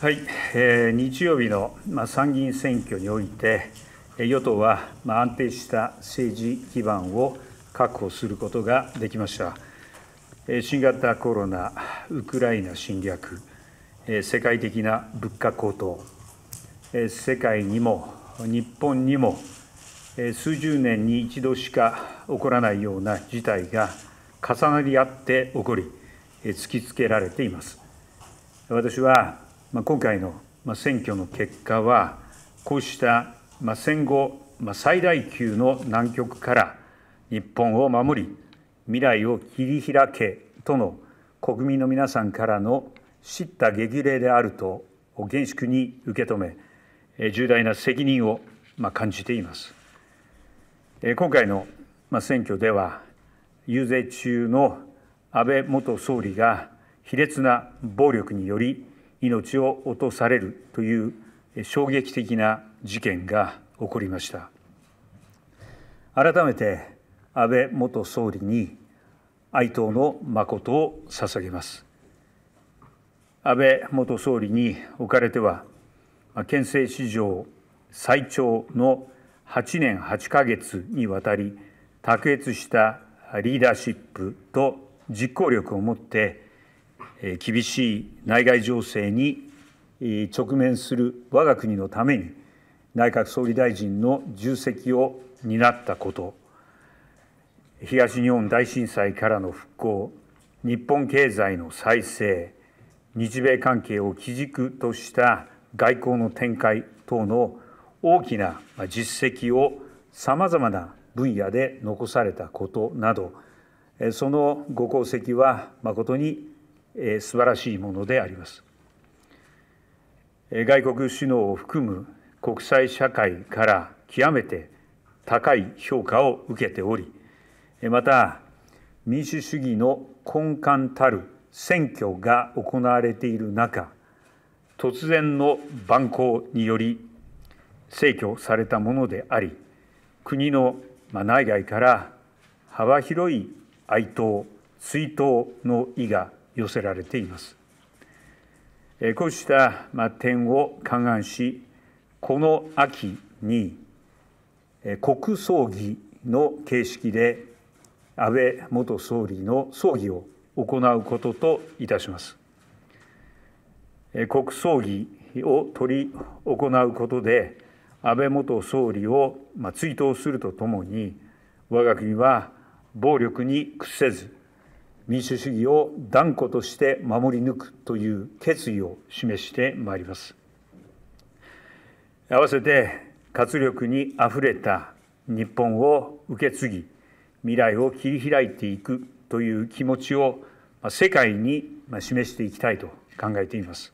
はい、えー、日曜日の、まあ、参議院選挙において、与党は、まあ、安定した政治基盤を確保することができました。新型コロナ、ウクライナ侵略、世界的な物価高騰、世界にも日本にも数十年に一度しか起こらないような事態が重なり合って起こり、突きつけられています。私はまあ、今回の選挙の結果は、こうした戦後最大級の難局から日本を守り、未来を切り開けとの国民の皆さんからの叱咤激励であると厳粛に受け止め、重大な責任を感じています。今回の選挙では、遊説中の安倍元総理が卑劣な暴力により命を落とされるという衝撃的な事件が起こりました改めて安倍元総理に哀悼の誠を捧げます安倍元総理におかれては憲政史上最長の8年8か月にわたり卓越したリーダーシップと実行力を持って厳しい内外情勢に直面する我が国のために内閣総理大臣の重責を担ったこと東日本大震災からの復興日本経済の再生日米関係を基軸とした外交の展開等の大きな実績をさまざまな分野で残されたことなどそのご功績は誠にえ素晴らしいものであります。外国首脳を含む国際社会から極めて高い評価を受けており、また民主主義の根幹たる選挙が行われている中、突然の蛮行により逝去されたものであり、国の内外から幅広い哀悼、追悼の意が寄せられています。こうした点を勘案しこの秋に国葬儀の形式で安倍元総理の葬儀を行うことといたします。国葬儀を取り行うことで安倍元総理を追悼するとともに我が国は暴力に屈せず民主主義を断固として守り抜くという決意を示してまいります。合わせて活力にあふれた日本を受け継ぎ未来を切り開いていくという気持ちを世界に示していきたいと考えています。